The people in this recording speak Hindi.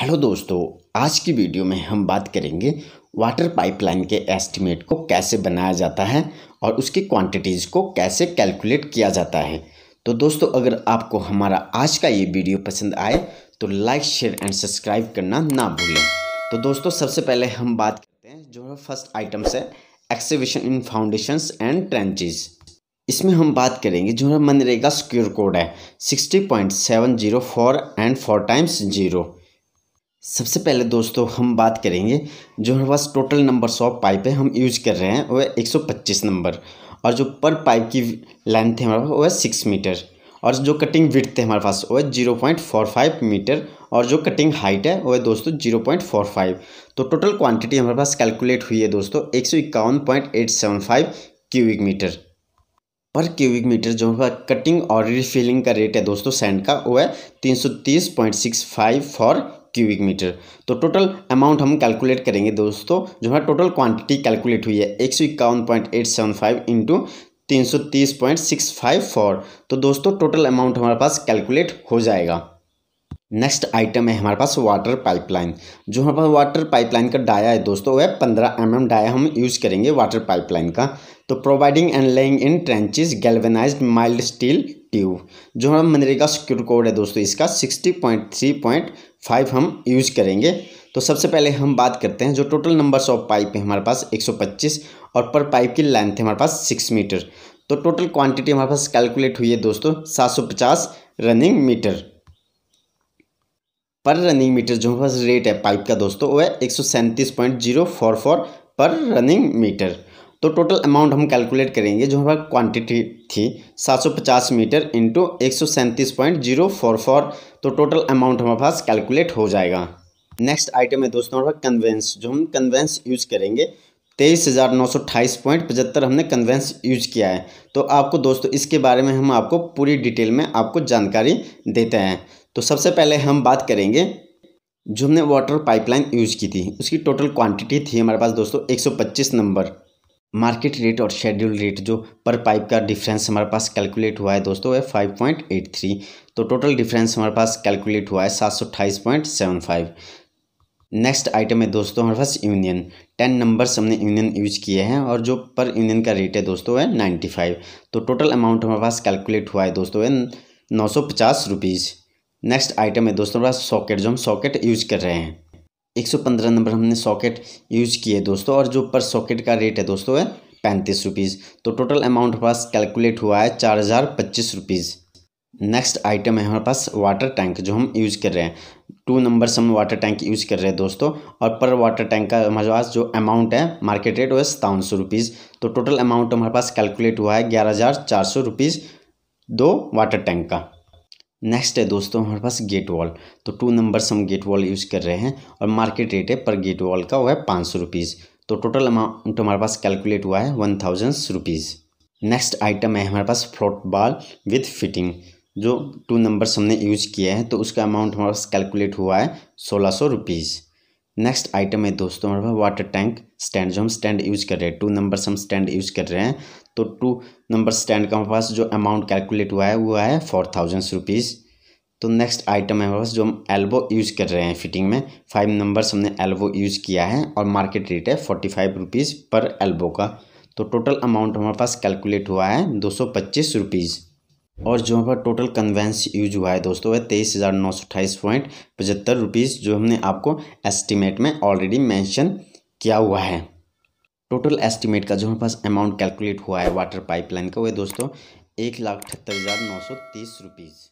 हेलो दोस्तों आज की वीडियो में हम बात करेंगे वाटर पाइपलाइन के एस्टिमेट को कैसे बनाया जाता है और उसकी क्वांटिटीज़ को कैसे कैलकुलेट किया जाता है तो दोस्तों अगर आपको हमारा आज का ये वीडियो पसंद आए तो लाइक शेयर एंड सब्सक्राइब करना ना भूलें तो दोस्तों सबसे पहले हम बात करते हैं जो है फर्स्ट आइटम्स है exhibition in foundation and trenches इसमें हम बात करेंगे जो है मनरेगा स्क्योर कोड है sixty point seven zero four and four times zero सबसे पहले दोस्तों हम बात करेंगे जो हमारे पास टोटल नंबर ऑफ पाइप है हम यूज कर रहे हैं वह पच्चीस नंबर और जो पर पाइप की लेंथ है हमारे पास वह सिक्स मीटर और जो कटिंग विथ है हमारे पास वह zero point four five meter और जो कटिंग हाइट है वह दोस्तों जीरो पॉइंट फोर फाइव तो टोटल क्वांटिटी हमारे पास कैलकुलेट हुई है दोस्तों एक सौ इक्यावन point eight seven five cubic meter पर क्यूबिक मीटर जो हमारे कटिंग और रिफिलिंग का रेट है दोस्तों सैंड का वो है तीन सौ तीस point six five four cubic meter तो टोटल अमाउंट हम कैलकुलेट करेंगे दोस्तों जो है टोटल क्वांटिटी कैलकुलेट हुई है एक सौ इक्यावन point eight seven five into तीन सौ तीस पॉइंट सिक्स फाइव फोर तो दोस्तों टोटल अमाउंट हमारे पास कैलकुलेट हो जाएगा नेक्स्ट आइटम है हमारे पास वाटर पाइपलाइन जो हमारे पास वाटर पाइपलाइन का डाया है दोस्तों वह पंद्रह एम एम डाया हम यूज़ करेंगे वाटर पाइपलाइन का तो providing and laying in trenches galvanised mild steel tube जो हम मनरेगा सिक्योर कोड है दोस्तों इसका sixty point three point five हम यूज़ करेंगे तो सबसे पहले हम बात करते हैं जो टोटल नंबर्स ऑफ पाइप है हमारे पास एक सौ पच्चीस और पर पाइप की लेंथ है हमारे पास सिक्स मीटर तो टोटल क्वांटिटी हमारे पास कैलकुलेट हुई है दोस्तों सात सौ पचास running metre per running metre जो हमारे पास रेट है पाइप का दोस्तों वो है एक सौ सैंतीस point zero four four per running metre तो टोटल अमाउंट हम कैलकुलेट करेंगे जो हमारा क्वांटिटी थी 750 मीटर इंटू एक तो टोटल अमाउंट हमारे पास कैलकुलेट हो जाएगा नेक्स्ट आइटम है दोस्तों हमारे कन्वेंस जो हम कन्वेंस यूज़ करेंगे तेईस हज़ार नौ सौ अट्ठाईस पॉइंट पचहत्तर हमने कन्वेंस यूज किया है तो आपको दोस्तों इसके बारे में हम आपको पूरी डिटेल में आपको जानकारी देते हैं तो सबसे पहले हम बात करेंगे जो हमने वाटर पाइपलाइन यूज की थी उसकी टोटल क्वांटिटी थी हमारे पास दोस्तों 125 नंबर मार्केट रेट और शेड्यूल रेट जो पर पाइप का डिफरेंस हमारे पास कैलकुलेट हुआ है दोस्तों है फाइव पॉइंट एट थ्री तो टोटल डिफरेंस हमारे पास कैलकुलेट हुआ है सात सौ point seven five next item है दोस्तों हमारे पास यूनियन टेन नंबर्स हमने यूनियन यूज किए हैं और जो पर यूनियन का रेट है दोस्तों है नाइन्टी फाइव तो टोटल अमाउंट हमारे पास कैलकुलेट हुआ है दोस्तों है नौ सौ पचास रुपीज़ नेक्स्ट आइटम है दोस्तों हमारे पास सॉकेट जो हम सॉकेट यूज कर रहे हैं एक सौ पंद्रह नंबर हमने सॉकेट यूज किए दोस्तों और जो पर सॉकेट का रेट है दोस्तों है पैंतीस रुपीज़ तो टोटल अमाउंट हमारे पास कैलकुलेट हुआ है चार हज़ार पच्चीस रुपीज़ नेक्स्ट आइटम है हमारे पास वाटर टैंक जो हम यूज़ कर रहे हैं टू नंबर से हम वाटर टैंक यूज़ कर रहे हैं दोस्तों और पर वाटर टैंक का हमारे पास जो अमाउंट है मार्केट रेट वो है सतावन सौ रुपीज़ तो टोटल अमाउंट हमारे पास कैलकुलेट हुआ है ग्यारह हज़ार चार सौ रुपीज़ दो वाटर टैंक का नेक्स्ट है दोस्तों हमारे पास गेट वॉल तो टू नंबर्स हम गेट वॉल यूज़ कर रहे हैं और मार्केट रेट है पर गेट वॉल का वो है पाँच सौ रुपीज़ तो टोटल तो अमाउंट हमारे पास कैलकुलेट हुआ है one thousand rupees next item है हमारे पास फ्लोट बाल विथ फिटिंग जो टू नंबर्स हमने यूज किया है तो उसका अमाउंट हमारे पास कैलकुलेट हुआ है सोलह सौ रुपीज़ नेक्स्ट आइटम है दोस्तों हमारे पास वाटर टैंक स्टैंड जो हम स्टैंड यूज कर रहे हैं टू नंबर हम स्टैंड यूज कर रहे हैं तो टू नंबर स्टैंड का हमारे पास जो अमाउंट कैलकुलेट हुआ है वो है फोर थाउजेंड रुपीज़ तो नेक्स्ट आइटम है हमारे पास जो हम एल्बो यूज़ कर रहे हैं फिटिंग में फाइव नंबर्स हमने एल्बो यूज़ किया है और मार्केट रेट है forty five rupees per elbow का तो टोटल अमाउंट हमारे पास कैलकुलेट हुआ है दो सौ पच्चीस रुपीज़ और जो हमारा टोटल कन्वेंस यूज हुआ है दोस्तों वह तेईस हज़ार नौ सौ अट्ठाईस पॉइंट पचहत्तर रुपीज़ जो हमने आपको एस्टिमेट में ऑलरेडी मेंशन किया हुआ है टोटल एस्टिमेट का जो हमारे पास अमाउंट कैलकुलेट हुआ है वाटर पाइपलाइन का वह दोस्तों एक लाख अठहत्तर हज़ार नौ सौ तीस रुपीज़